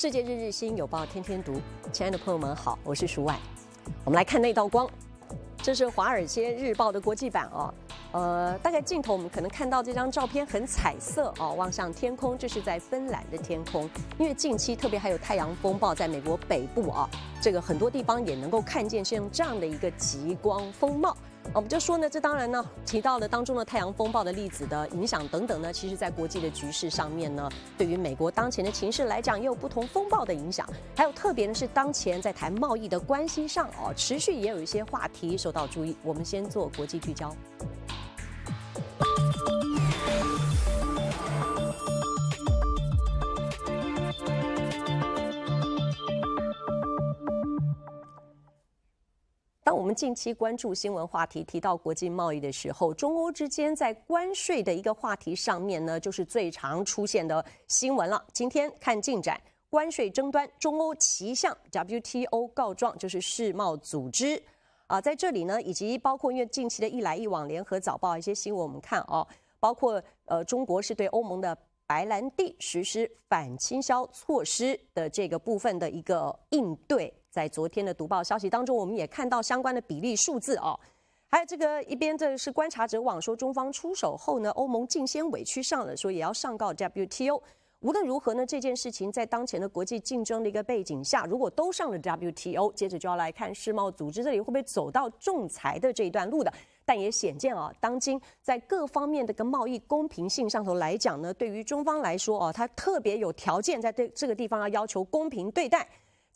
世界日日新，有报天天读。亲爱的朋友们，好，我是舒婉。我们来看那道光，这是《华尔街日报》的国际版哦。呃，大概镜头我们可能看到这张照片很彩色哦，望向天空，这是在芬兰的天空。因为近期特别还有太阳风暴，在美国北部啊，这个很多地方也能够看见像这样的一个极光风貌。我们就说呢，这当然呢，提到了当中的太阳风暴的例子的影响等等呢。其实，在国际的局势上面呢，对于美国当前的情势来讲，也有不同风暴的影响。还有特别的是，当前在谈贸易的关系上哦，持续也有一些话题受到注意。我们先做国际聚焦。当我们近期关注新闻话题，提到国际贸易的时候，中欧之间在关税的一个话题上面呢，就是最常出现的新闻了。今天看进展，关税争端，中欧齐向 WTO 告状，就是世贸组织啊，在这里呢，以及包括因为近期的一来一往，联合早报一些新闻，我们看哦，包括呃，中国是对欧盟的白兰地实施反倾销措施的这个部分的一个应对。在昨天的读报消息当中，我们也看到相关的比例数字哦，还有这个一边这是观察者网说，中方出手后呢，欧盟竟先委屈上了，说也要上告 WTO。无论如何呢，这件事情在当前的国际竞争的一个背景下，如果都上了 WTO，接着就要来看世贸组织这里会不会走到仲裁的这一段路的。但也显见啊，当今在各方面的个贸易公平性上头来讲呢，对于中方来说哦，他特别有条件在对这个地方要要求公平对待。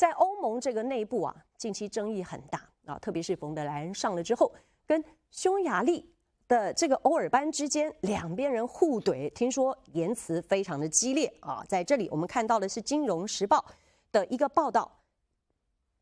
在欧盟这个内部啊，近期争议很大啊，特别是冯德莱恩上了之后，跟匈牙利的这个欧尔班之间两边人互怼，听说言辞非常的激烈啊。在这里我们看到的是《金融时报》的一个报道，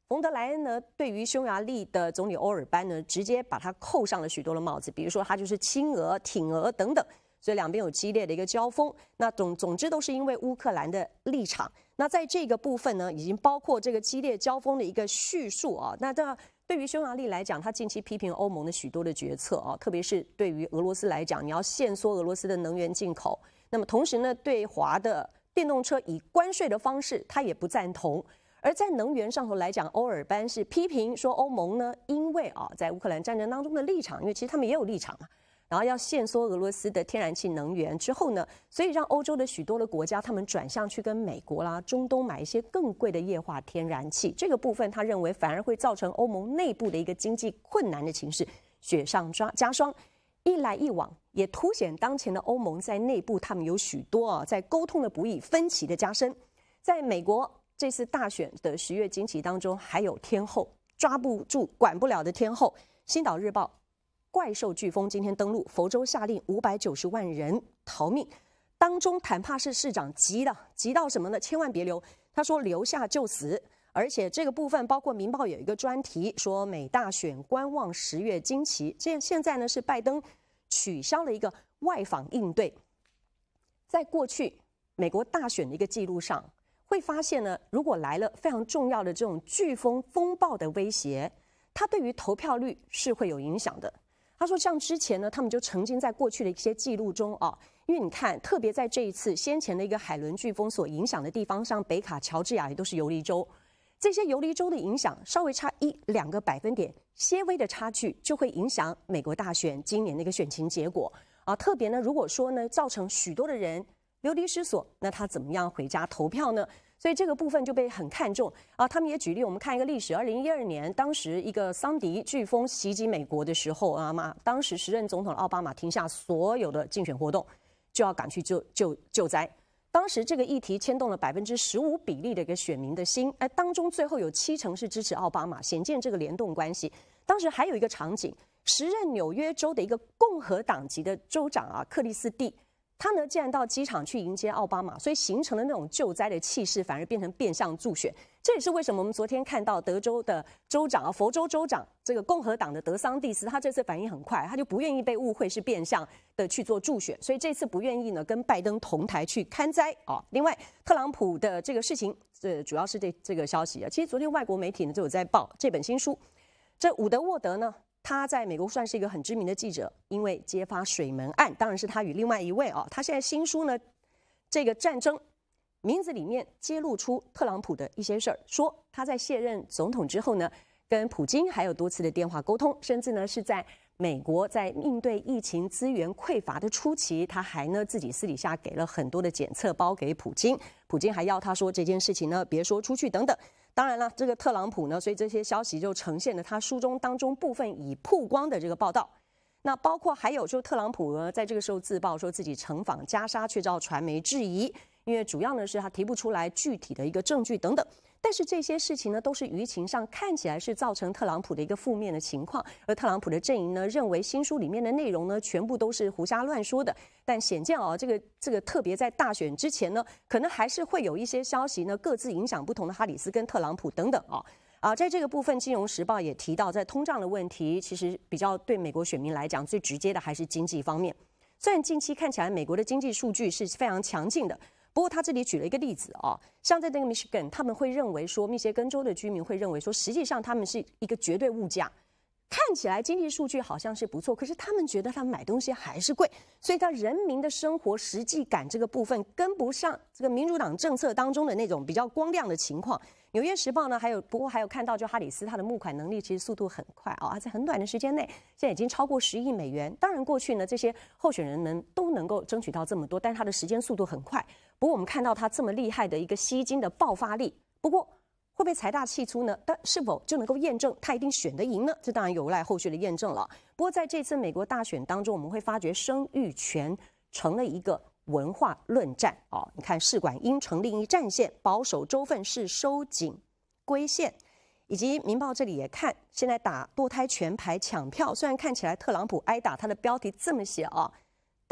冯德莱恩呢对于匈牙利的总理欧尔班呢，直接把他扣上了许多的帽子，比如说他就是亲俄、挺俄等等，所以两边有激烈的一个交锋。那总总之都是因为乌克兰的立场。那在这个部分呢，已经包括这个激烈交锋的一个叙述啊。那然对于匈牙利来讲，他近期批评欧盟的许多的决策啊，特别是对于俄罗斯来讲，你要限缩俄罗斯的能源进口。那么同时呢，对华的电动车以关税的方式，他也不赞同。而在能源上头来讲，欧尔班是批评说欧盟呢，因为啊，在乌克兰战争当中的立场，因为其实他们也有立场嘛。然后要限缩俄罗斯的天然气能源之后呢，所以让欧洲的许多的国家他们转向去跟美国啦、中东买一些更贵的液化天然气，这个部分他认为反而会造成欧盟内部的一个经济困难的情势，雪上加加霜。一来一往，也凸显当前的欧盟在内部他们有许多啊，在沟通的不易、分歧的加深。在美国这次大选的十月惊奇当中，还有天后抓不住、管不了的天后。星岛日报。怪兽飓风今天登陆佛州，下令五百九十万人逃命，当中坦帕市市长急的急到什么呢？千万别留，他说留下就死。而且这个部分包括《民报》有一个专题说美大选观望十月惊奇。现现在呢是拜登取消了一个外访应对，在过去美国大选的一个记录上会发现呢，如果来了非常重要的这种飓风风暴的威胁，它对于投票率是会有影响的。他说：“像之前呢，他们就曾经在过去的一些记录中啊，因为你看，特别在这一次先前的一个海伦飓风所影响的地方，像北卡、乔治亚也都是游离州，这些游离州的影响稍微差一两个百分点，些微的差距就会影响美国大选今年的一个选情结果啊。特别呢，如果说呢，造成许多的人流离失所，那他怎么样回家投票呢？”所以这个部分就被很看重啊！他们也举例，我们看一个历史：二零一二年，当时一个桑迪飓风袭击美国的时候啊，马，当时时任总统奥巴马停下所有的竞选活动，就要赶去救救救灾。当时这个议题牵动了百分之十五比例的一个选民的心，哎，当中最后有七成是支持奥巴马，显见这个联动关系。当时还有一个场景，时任纽约州的一个共和党籍的州长啊，克里斯蒂。他呢，竟然到机场去迎接奥巴马，所以形成的那种救灾的气势反而变成变相助选，这也是为什么我们昨天看到德州的州长啊、佛州州长这个共和党的德桑蒂斯，他这次反应很快，他就不愿意被误会是变相的去做助选，所以这次不愿意呢跟拜登同台去看灾啊。另外，特朗普的这个事情，这主要是这这个消息啊，其实昨天外国媒体呢就有在报这本新书，这伍德沃德呢。他在美国算是一个很知名的记者，因为揭发水门案，当然是他与另外一位哦。他现在新书呢，这个战争名字里面揭露出特朗普的一些事儿，说他在卸任总统之后呢，跟普京还有多次的电话沟通，甚至呢是在美国在应对疫情资源匮乏的初期，他还呢自己私底下给了很多的检测包给普京，普京还要他说这件事情呢别说出去等等。当然了，这个特朗普呢，所以这些消息就呈现了他书中当中部分已曝光的这个报道，那包括还有就特朗普呢，在这个时候自曝说自己曾访加沙，却遭传媒质疑，因为主要呢是他提不出来具体的一个证据等等。但是这些事情呢，都是舆情上看起来是造成特朗普的一个负面的情况，而特朗普的阵营呢认为新书里面的内容呢全部都是胡瞎乱说的。但显见哦，这个这个特别在大选之前呢，可能还是会有一些消息呢各自影响不同的哈里斯跟特朗普等等哦。啊，在这个部分，《金融时报》也提到，在通胀的问题，其实比较对美国选民来讲最直接的还是经济方面。虽然近期看起来美国的经济数据是非常强劲的。不过他这里举了一个例子啊，像在这个密歇根，他们会认为说，密歇根州的居民会认为说，实际上他们是一个绝对物价，看起来经济数据好像是不错，可是他们觉得他们买东西还是贵，所以他人民的生活实际感这个部分跟不上这个民主党政策当中的那种比较光亮的情况。纽约时报呢，还有不过还有看到就哈里斯他的募款能力其实速度很快啊，在很短的时间内现在已经超过十亿美元。当然过去呢这些候选人能都能够争取到这么多，但是他的时间速度很快。不过我们看到他这么厉害的一个吸金的爆发力，不过会被财大气粗呢？但是否就能够验证他一定选得赢呢？这当然有赖后续的验证了。不过在这次美国大选当中，我们会发觉生育权成了一个文化论战哦，你看试管应成另一战线，保守州份是收紧归线，以及《民报》这里也看，现在打堕胎全牌抢票。虽然看起来特朗普挨打，他的标题这么写啊。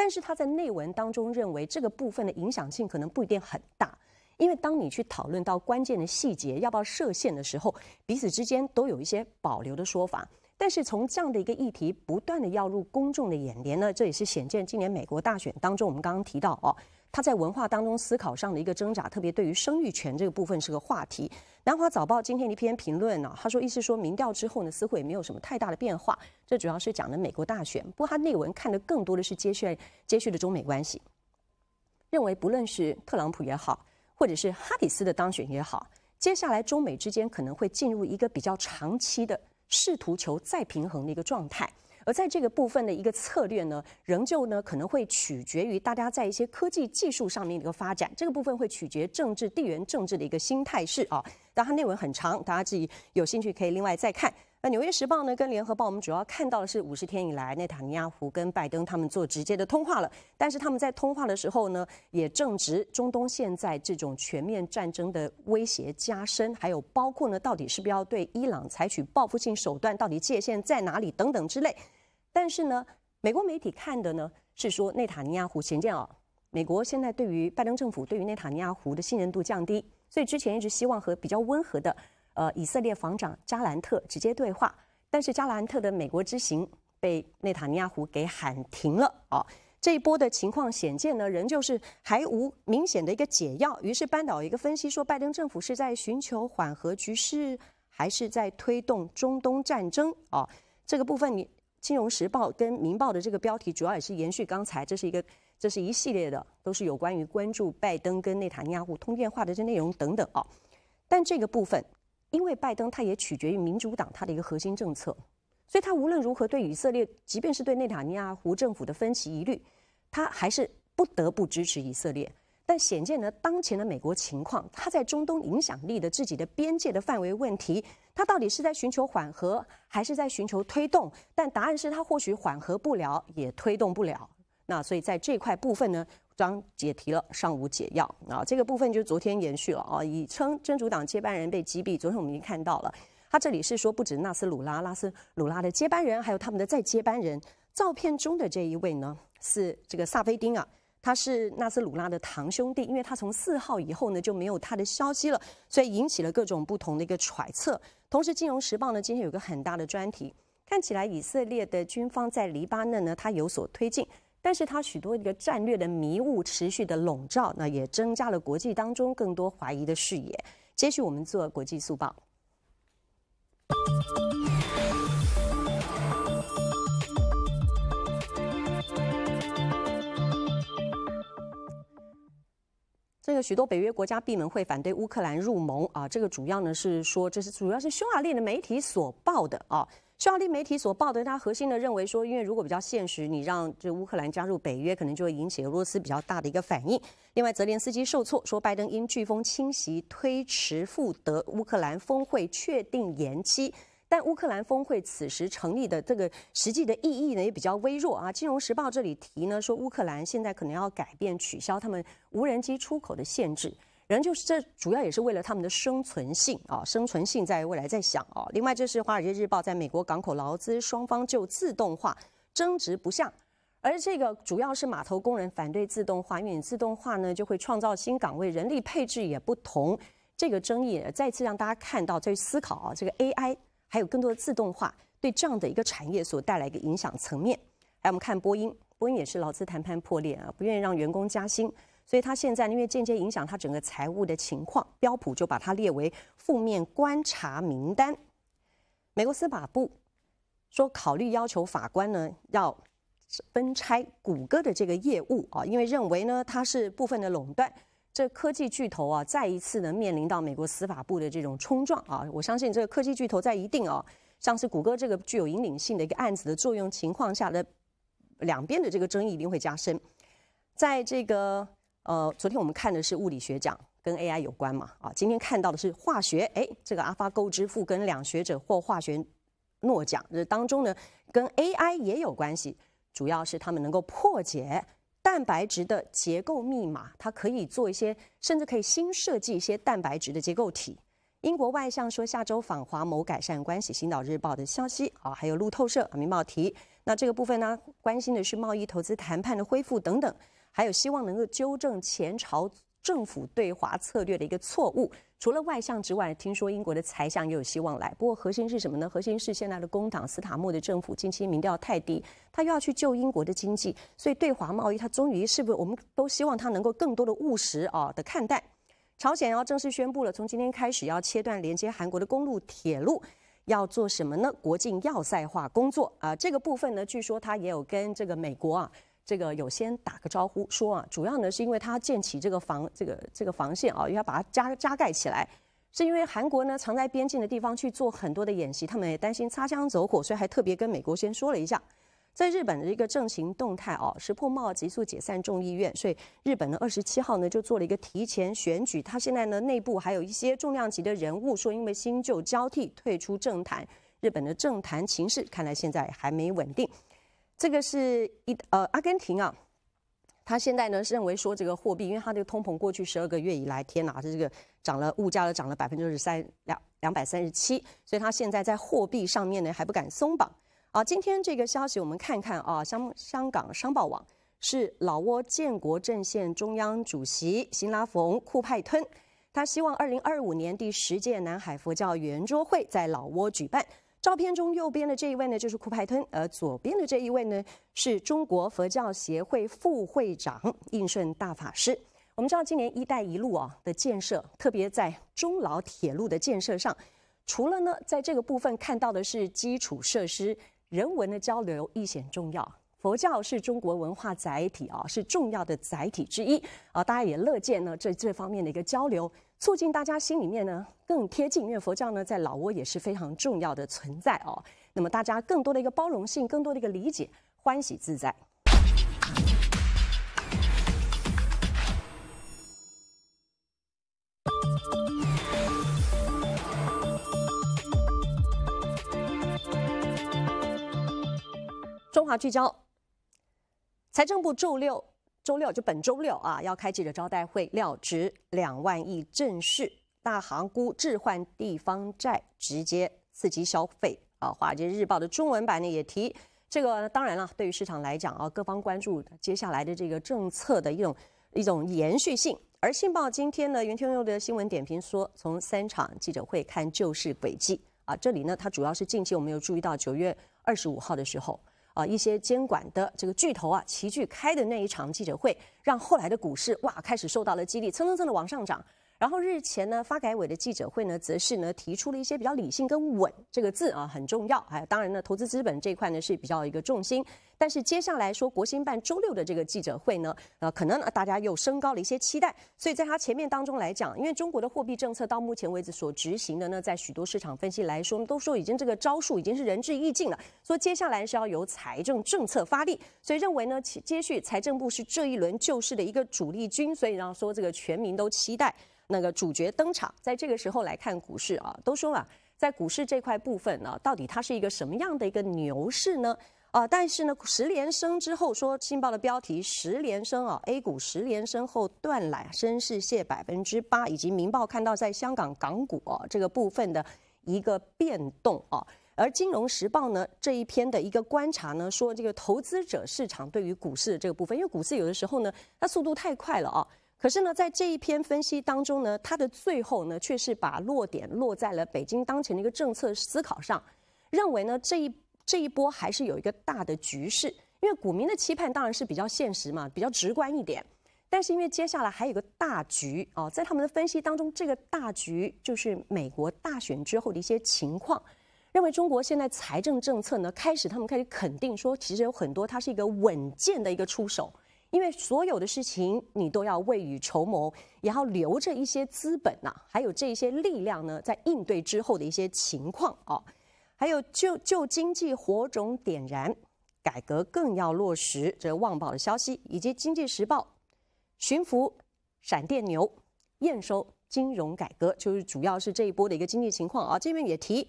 但是他在内文当中认为这个部分的影响性可能不一定很大，因为当你去讨论到关键的细节要不要设限的时候，彼此之间都有一些保留的说法。但是从这样的一个议题不断的要入公众的眼帘呢，这也是显见今年美国大选当中，我们刚刚提到哦。他在文化当中思考上的一个挣扎，特别对于生育权这个部分是个话题。南华早报今天的一篇评论呢，他说意思说，民调之后呢，似乎也没有什么太大的变化。这主要是讲的美国大选，不过他内文看的更多的是接续接续的中美关系，认为不论是特朗普也好，或者是哈里斯的当选也好，接下来中美之间可能会进入一个比较长期的试图求再平衡的一个状态。而在这个部分的一个策略呢，仍旧呢可能会取决于大家在一些科技技术上面的一个发展，这个部分会取决政治地缘政治的一个新态势啊。当然，内文很长，大家自己有兴趣可以另外再看。那《纽约时报》呢跟《联合报》，我们主要看到的是五十天以来内塔尼亚胡跟拜登他们做直接的通话了，但是他们在通话的时候呢，也正值中东现在这种全面战争的威胁加深，还有包括呢到底是不是要对伊朗采取报复性手段，到底界限在哪里等等之类。但是呢，美国媒体看的呢是说内塔尼亚胡显见啊，美国现在对于拜登政府对于内塔尼亚胡的信任度降低，所以之前一直希望和比较温和的呃以色列防长加兰特直接对话，但是加兰特的美国之行被内塔尼亚胡给喊停了哦。这一波的情况显见呢，仍旧是还无明显的一个解药，于是半岛一个分析说，拜登政府是在寻求缓和局势，还是在推动中东战争哦，这个部分你。金融时报跟民报的这个标题，主要也是延续刚才，这是一个，这是一系列的，都是有关于关注拜登跟内塔尼亚胡通电话的这内容等等啊。但这个部分，因为拜登他也取决于民主党他的一个核心政策，所以他无论如何对以色列，即便是对内塔尼亚胡政府的分歧疑虑，他还是不得不支持以色列。但显见呢，当前的美国情况，它在中东影响力的自己的边界的范围问题，它到底是在寻求缓和，还是在寻求推动？但答案是它或许缓和不了，也推动不了。那所以在这块部分呢，张解题了尚无解药啊。这个部分就昨天延续了啊，已称真主党接班人被击毙。昨天我们已经看到了，他这里是说不止纳斯鲁拉，拉斯鲁拉的接班人，还有他们的再接班人。照片中的这一位呢，是这个萨菲丁啊。他是纳斯鲁拉的堂兄弟，因为他从四号以后呢就没有他的消息了，所以引起了各种不同的一个揣测。同时，《金融时报》呢今天有个很大的专题，看起来以色列的军方在黎巴嫩呢它有所推进，但是它许多一个战略的迷雾持续的笼罩，那也增加了国际当中更多怀疑的视野。接续我们做国际速报。那个许多北约国家闭门会反对乌克兰入盟啊，这个主要呢是说，这是主要是匈牙利的媒体所报的啊，匈牙利媒体所报的，它核心的认为说，因为如果比较现实，你让这乌克兰加入北约，可能就会引起俄罗斯比较大的一个反应。另外，泽连斯基受挫，说拜登因飓风侵袭推迟赴德乌克兰峰会，确定延期。但乌克兰峰会此时成立的这个实际的意义呢也比较微弱啊。金融时报这里提呢说，乌克兰现在可能要改变取消他们无人机出口的限制，人就是这主要也是为了他们的生存性啊，生存性在未来在想啊。另外就是华尔街日报在美国港口劳资双方就自动化争执不下，而这个主要是码头工人反对自动化，因为你自动化呢就会创造新岗位，人力配置也不同。这个争议再次让大家看到，在思考啊这个 AI。还有更多的自动化对这样的一个产业所带来一个影响层面。来，我们看波音，波音也是劳资谈判破裂啊，不愿意让员工加薪，所以他现在因为间接影响他整个财务的情况，标普就把它列为负面观察名单。美国司法部说考虑要求法官呢要分拆谷歌的这个业务啊，因为认为呢它是部分的垄断。这科技巨头啊，再一次呢面临到美国司法部的这种冲撞啊！我相信这个科技巨头在一定啊，像是谷歌这个具有引领性的一个案子的作用情况下的，两边的这个争议一定会加深。在这个呃，昨天我们看的是物理学奖跟 AI 有关嘛，啊，今天看到的是化学，哎，这个 AlphaGo 之父跟两学者获化学诺奖，这当中呢跟 AI 也有关系，主要是他们能够破解。蛋白质的结构密码，它可以做一些，甚至可以新设计一些蛋白质的结构体。英国外相说下周访华，某改善关系。《星岛日报》的消息啊，还有路透社、《明报》提，那这个部分呢，关心的是贸易、投资、谈判的恢复等等，还有希望能够纠正前朝政府对华策略的一个错误。除了外相之外，听说英国的财相也有希望来。不过核心是什么呢？核心是现在的工党斯塔默的政府近期民调太低，他又要去救英国的经济，所以对华贸易他终于是不是我们都希望他能够更多的务实啊的看待。朝鲜要正式宣布了，从今天开始要切断连接韩国的公路铁路，要做什么呢？国境要塞化工作啊，这个部分呢，据说他也有跟这个美国啊。这个有先打个招呼，说啊，主要呢是因为他建起这个防这个这个防线啊，要把它加加盖起来，是因为韩国呢藏在边境的地方去做很多的演习，他们也担心擦枪走火，所以还特别跟美国先说了一下。在日本的一个政情动态啊，石破茂急速解散众议院，所以日本的二十七号呢就做了一个提前选举，他现在呢内部还有一些重量级的人物说因为新旧交替退出政坛，日本的政坛情势看来现在还没稳定。这个是一呃，阿根廷啊，他现在呢是认为说这个货币，因为它这个通膨过去十二个月以来，天哪，这个涨了，物价都涨了百分之二十三两两百三十七，所以他现在在货币上面呢还不敢松绑。啊，今天这个消息我们看看啊，香香港商报网是老挝建国阵线中央主席辛拉冯库派吞，他希望二零二五年第十届南海佛教圆桌会在老挝举办。照片中右边的这一位呢，就是库派吞，而左边的这一位呢，是中国佛教协会副会长印顺大法师。我们知道，今年“一带一路”啊的建设，特别在中老铁路的建设上，除了呢，在这个部分看到的是基础设施，人文的交流亦显重要。佛教是中国文化载体啊，是重要的载体之一啊，大家也乐见呢这这方面的一个交流。促进大家心里面呢更贴近，因为佛教呢在老挝也是非常重要的存在哦。那么大家更多的一个包容性，更多的一个理解，欢喜自在。中华聚焦，财政部周六。周六就本周六啊，要开记者招待会，料值两万亿，正式大行估置换地方债，直接刺激消费啊。华尔街日报的中文版呢也提这个，当然了，对于市场来讲啊，各方关注接下来的这个政策的一种一种延续性。而信报今天呢，袁天佑的新闻点评说，从三场记者会看救市轨迹啊，这里呢，它主要是近期我们有注意到九月二十五号的时候。啊，一些监管的这个巨头啊齐聚开的那一场记者会，让后来的股市哇开始受到了激励，蹭蹭蹭的往上涨。然后日前呢，发改委的记者会呢，则是呢提出了一些比较理性跟稳这个字啊很重要。有当然呢，投资资本这一块呢是比较一个重心。但是接下来说，国新办周六的这个记者会呢，呃，可能呢大家又升高了一些期待。所以在他前面当中来讲，因为中国的货币政策到目前为止所执行的呢，在许多市场分析来说，都说已经这个招数已经是仁至义尽了。说接下来是要由财政政策发力，所以认为呢接续财政部是这一轮救市的一个主力军。所以呢，说这个全民都期待。那个主角登场，在这个时候来看股市啊，都说了在股市这块部分呢，到底它是一个什么样的一个牛市呢？啊，但是呢，十连升之后，说新报的标题“十连升啊，A 股十连升后断缆深市跌百分之八”，以及明报看到在香港港股啊这个部分的一个变动啊，而金融时报呢这一篇的一个观察呢，说这个投资者市场对于股市这个部分，因为股市有的时候呢，它速度太快了啊。可是呢，在这一篇分析当中呢，它的最后呢，却是把落点落在了北京当前的一个政策思考上，认为呢，这一这一波还是有一个大的局势，因为股民的期盼当然是比较现实嘛，比较直观一点，但是因为接下来还有个大局啊，在他们的分析当中，这个大局就是美国大选之后的一些情况，认为中国现在财政政策呢，开始他们开始肯定说，其实有很多它是一个稳健的一个出手。因为所有的事情你都要未雨绸缪，也要留着一些资本呐，还有这一些力量呢，在应对之后的一些情况啊。还有就就经济火种点燃，改革更要落实。这旺报》的消息，以及《经济时报》、《寻抚闪电牛》验收金融改革，就是主要是这一波的一个经济情况啊。这边也提。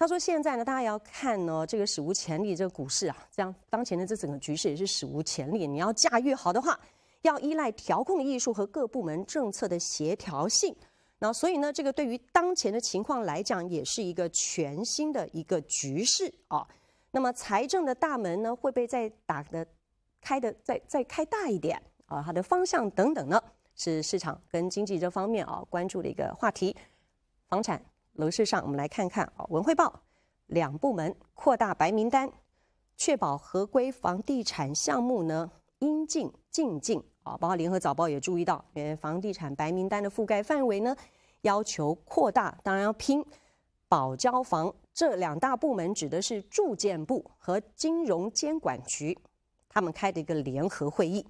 他说：“现在呢，大家要看呢这个史无前例这个股市啊，这样当前的这整个局势也是史无前例。你要驾驭好的话，要依赖调控艺术和各部门政策的协调性。那所以呢，这个对于当前的情况来讲，也是一个全新的一个局势啊。那么财政的大门呢，会被再打的开的再再开大一点啊，它的方向等等呢，是市场跟经济这方面啊关注的一个话题。房产。”楼市上，我们来看看啊。文汇报两部门扩大白名单，确保合规房地产项目呢应进尽进啊。包括联合早报也注意到，因为房地产白名单的覆盖范围呢要求扩大，当然要拼保交房。这两大部门指的是住建部和金融监管局，他们开的一个联合会议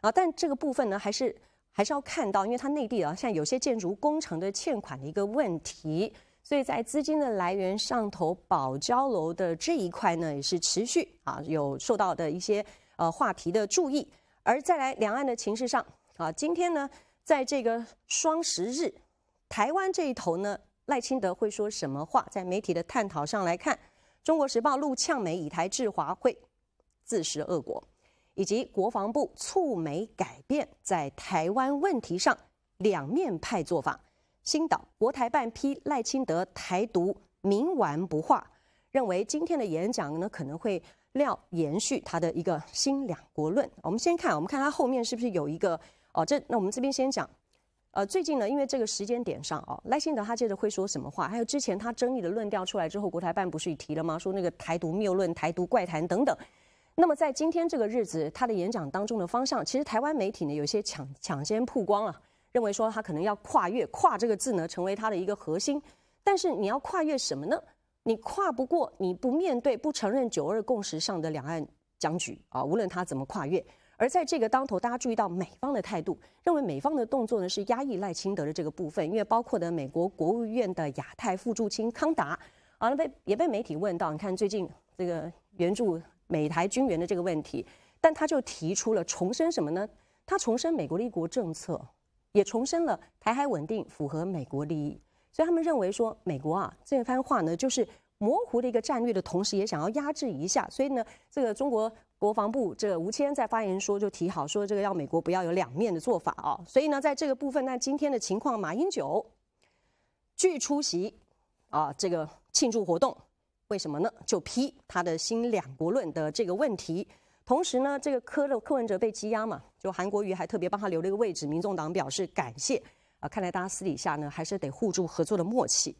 啊。但这个部分呢，还是还是要看到，因为它内地啊，像有些建筑工程的欠款的一个问题。所以在资金的来源上，投保交楼的这一块呢，也是持续啊有受到的一些呃话题的注意。而再来两岸的情势上，啊，今天呢，在这个双十日，台湾这一头呢，赖清德会说什么话？在媒体的探讨上来看，《中国时报》陆呛美以台制华会自食恶果，以及国防部促美改变在台湾问题上两面派做法。新岛国台办批赖清德台独冥顽不化，认为今天的演讲呢可能会料延续他的一个新两国论。我们先看，我们看他后面是不是有一个哦，这那我们这边先讲，呃，最近呢，因为这个时间点上哦，赖清德他接着会说什么话？还有之前他争议的论调出来之后，国台办不是也提了吗？说那个台独谬论、台独怪谈等等。那么在今天这个日子，他的演讲当中的方向，其实台湾媒体呢有些抢抢先曝光了。认为说他可能要跨越“跨”这个字呢，成为他的一个核心。但是你要跨越什么呢？你跨不过，你不面对、不承认九二共识上的两岸僵局啊！无论他怎么跨越。而在这个当头，大家注意到美方的态度，认为美方的动作呢是压抑赖清德的这个部分，因为包括的美国国务院的亚太副助卿康达啊，被也被媒体问到，你看最近这个援助美台军援的这个问题，但他就提出了重申什么呢？他重申美国的一国政策。也重申了台海稳定符合美国利益，所以他们认为说美国啊，这一番话呢就是模糊的一个战略的同时，也想要压制一下。所以呢，这个中国国防部这个吴谦在发言说就提好说这个要美国不要有两面的做法啊。所以呢，在这个部分，那今天的情况，马英九拒出席啊这个庆祝活动，为什么呢？就批他的新两国论的这个问题。同时呢，这个科乐柯文哲被羁押嘛，就韩国瑜还特别帮他留了一个位置，民众党表示感谢。啊，看来大家私底下呢还是得互助合作的默契。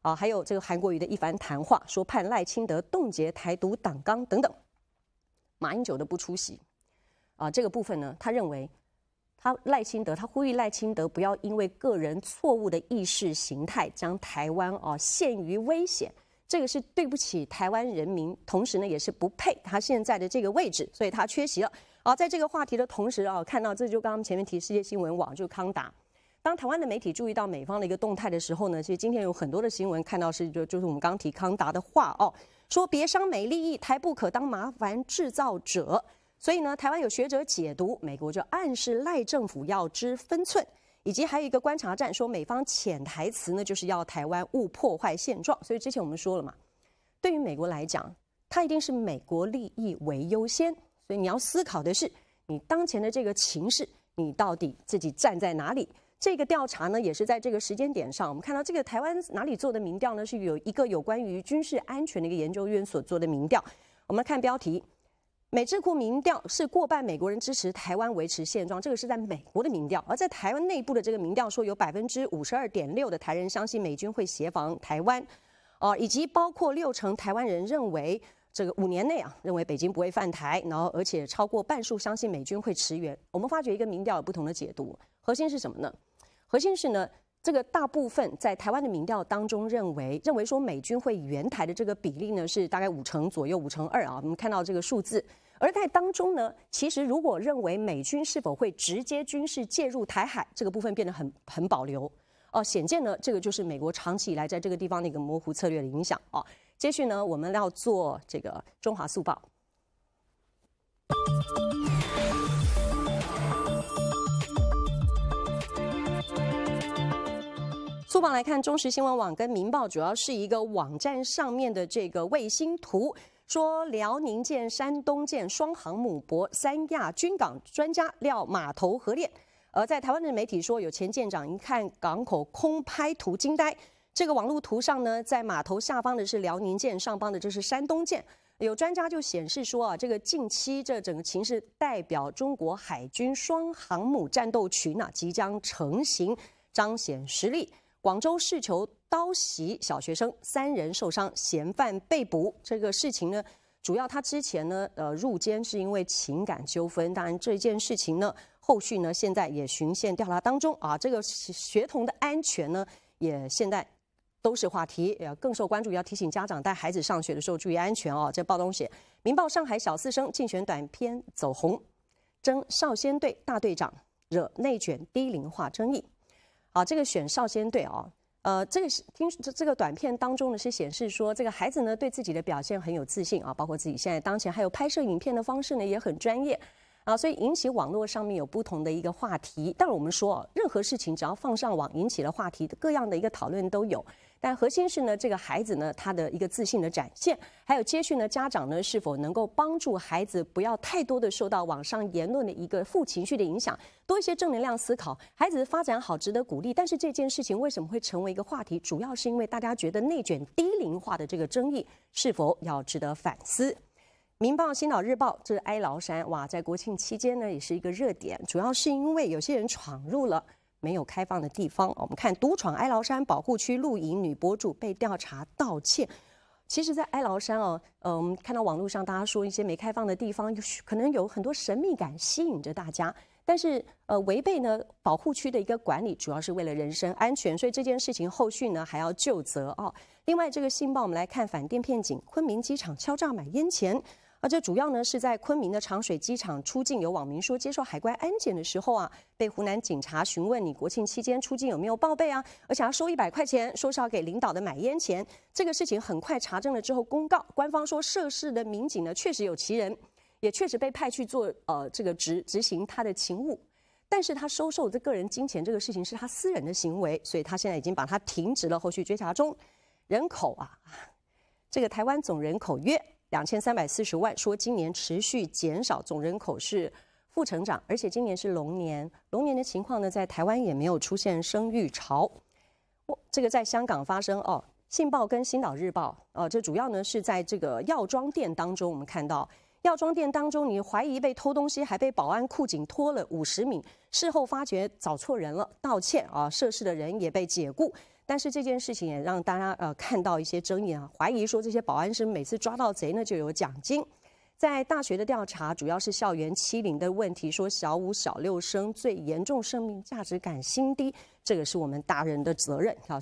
啊，还有这个韩国瑜的一番谈话，说判赖清德冻结台独党纲等等。马英九的不出席。啊，这个部分呢，他认为他赖清德，他呼吁赖清德不要因为个人错误的意识形态，将台湾啊陷于危险。这个是对不起台湾人民，同时呢也是不配他现在的这个位置，所以他缺席了。好，在这个话题的同时啊，看到这就刚刚前面提世界新闻网就康达，当台湾的媒体注意到美方的一个动态的时候呢，其实今天有很多的新闻看到是就就是我们刚提康达的话哦，说别伤美利益，台不可当麻烦制造者。所以呢，台湾有学者解读，美国就暗示赖政府要知分寸。以及还有一个观察站说，美方潜台词呢就是要台湾勿破坏现状。所以之前我们说了嘛，对于美国来讲，它一定是美国利益为优先。所以你要思考的是，你当前的这个情势，你到底自己站在哪里？这个调查呢，也是在这个时间点上，我们看到这个台湾哪里做的民调呢？是有一个有关于军事安全的一个研究院所做的民调。我们看标题。美智库民调是过半美国人支持台湾维持现状，这个是在美国的民调，而在台湾内部的这个民调说有百分之五十二点六的台人相信美军会协防台湾，啊，以及包括六成台湾人认为这个五年内啊，认为北京不会犯台，然后而且超过半数相信美军会驰援。我们发觉一个民调有不同的解读，核心是什么呢？核心是呢。这个大部分在台湾的民调当中认为，认为说美军会援台的这个比例呢是大概五成左右，五成二啊。我们看到这个数字，而在当中呢，其实如果认为美军是否会直接军事介入台海，这个部分变得很很保留。哦，显见呢，这个就是美国长期以来在这个地方的一个模糊策略的影响哦，接续呢，我们要做这个中华速报。速报来看，中时新闻网跟民报主要是一个网站上面的这个卫星图，说辽宁舰、山东舰双航母博三亚军港，专家料码头合练。而在台湾的媒体说，有前舰长一看港口空拍图惊呆，这个网络图上呢，在码头下方的是辽宁舰，上方的这是山东舰。有专家就显示说啊，这个近期这整个形势代表中国海军双航母战斗群呢即将成型，彰显实力。广州市球刀袭小学生，三人受伤，嫌犯被捕。这个事情呢，主要他之前呢，呃入监是因为情感纠纷。当然，这件事情呢，后续呢现在也循线调查当中啊。这个学童的安全呢，也现在都是话题，也更受关注。要提醒家长带孩子上学的时候注意安全哦。这报东西，明报上海小四生竞选短片走红，争少先队大队长，惹内卷低龄化争议。啊，这个选少先队哦，呃，这个是听这这个短片当中呢是显示说，这个孩子呢对自己的表现很有自信啊，包括自己现在当前还有拍摄影片的方式呢也很专业，啊，所以引起网络上面有不同的一个话题。但我们说，任何事情只要放上网，引起了话题，各样的一个讨论都有。但核心是呢，这个孩子呢，他的一个自信的展现，还有接续呢，家长呢是否能够帮助孩子，不要太多的受到网上言论的一个负情绪的影响，多一些正能量思考。孩子的发展好，值得鼓励。但是这件事情为什么会成为一个话题，主要是因为大家觉得内卷低龄化的这个争议是否要值得反思？《民报》《新岛日报》这是哀牢山哇，在国庆期间呢，也是一个热点，主要是因为有些人闯入了。没有开放的地方，我们看独闯哀牢山保护区露营女博主被调查道歉。其实，在哀牢山哦，嗯，看到网络上大家说一些没开放的地方，可能有很多神秘感吸引着大家，但是呃，违背呢保护区的一个管理，主要是为了人身安全，所以这件事情后续呢还要就责啊。另外，这个信报我们来看反电骗警，昆明机场敲诈买烟钱。而这主要呢是在昆明的长水机场出境，有网民说接受海关安检的时候啊，被湖南警察询问你国庆期间出境有没有报备啊，而且要收一百块钱，说是要给领导的买烟钱。这个事情很快查证了之后公告，官方说涉事的民警呢确实有其人，也确实被派去做呃这个执执行他的勤务，但是他收受这个人金钱这个事情是他私人的行为，所以他现在已经把他停职了，后续追查中。人口啊，这个台湾总人口约。两千三百四十万，说今年持续减少，总人口是负成长，而且今年是龙年，龙年的情况呢，在台湾也没有出现生育潮。我这个在香港发生哦，《信报》跟《星岛日报》哦，这主要呢是在这个药妆店当中，我们看到药妆店当中，你怀疑被偷东西，还被保安酷警拖了五十米，事后发觉找错人了，道歉啊，涉事的人也被解雇。但是这件事情也让大家呃看到一些争议啊，怀疑说这些保安是每次抓到贼呢就有奖金。在大学的调查主要是校园欺凌的问题，说小五小六生最严重，生命价值感心低，这个是我们大人的责任啊。